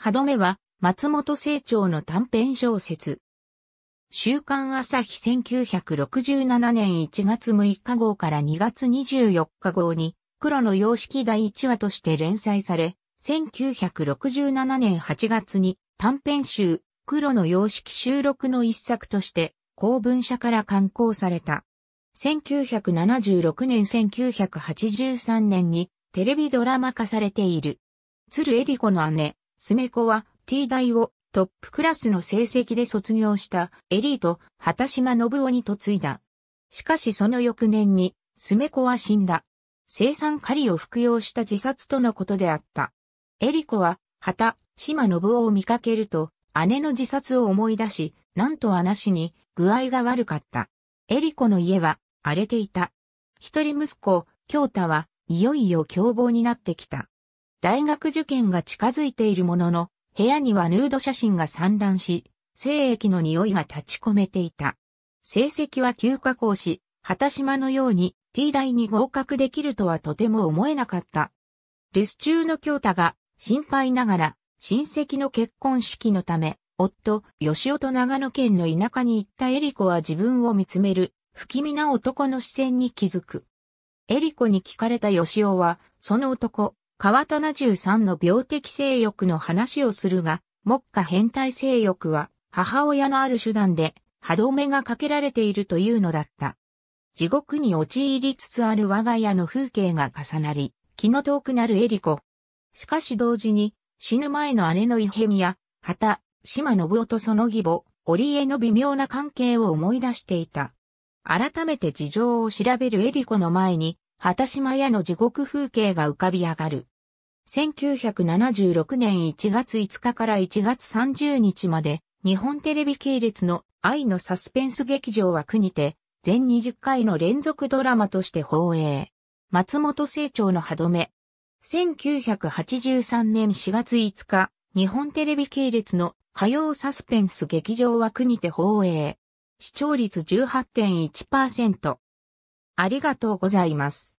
歯止めは松本清張の短編小説。週刊朝日1967年1月6日号から2月24日号に黒の様式第1話として連載され、1967年8月に短編集黒の様式収録の一作として公文社から刊行された。1976年1983年にテレビドラマ化されている。鶴江理子の姉、スメコは T 大をトップクラスの成績で卒業したエリート、畑島信夫に嫁いだ。しかしその翌年に、スメコは死んだ。生産狩りを服用した自殺とのことであった。エリコは、畑島信夫を見かけると、姉の自殺を思い出し、なんと話に具合が悪かった。エリコの家は荒れていた。一人息子、京太は、いよいよ凶暴になってきた。大学受験が近づいているものの、部屋にはヌード写真が散乱し、精液の匂いが立ち込めていた。成績は急下降し、畑島のように T 大に合格できるとはとても思えなかった。留守中の京太が心配ながら親戚の結婚式のため、夫、吉尾と長野県の田舎に行ったエリコは自分を見つめる不気味な男の視線に気づく。エリコに聞かれた吉尾は、その男、川棚さんの病的性欲の話をするが、目下変態性欲は母親のある手段で歯止めがかけられているというのだった。地獄に陥りつつある我が家の風景が重なり、気の遠くなるエリコ。しかし同時に、死ぬ前の姉の異変や、旗、島信夫とその義母、織江の微妙な関係を思い出していた。改めて事情を調べるエリコの前に、畑島屋の地獄風景が浮かび上がる。1976年1月5日から1月30日まで、日本テレビ系列の愛のサスペンス劇場は国て、全20回の連続ドラマとして放映。松本清張の歯止め。1983年4月5日、日本テレビ系列の火曜サスペンス劇場は国て放映。視聴率18.1%。ありがとうございます。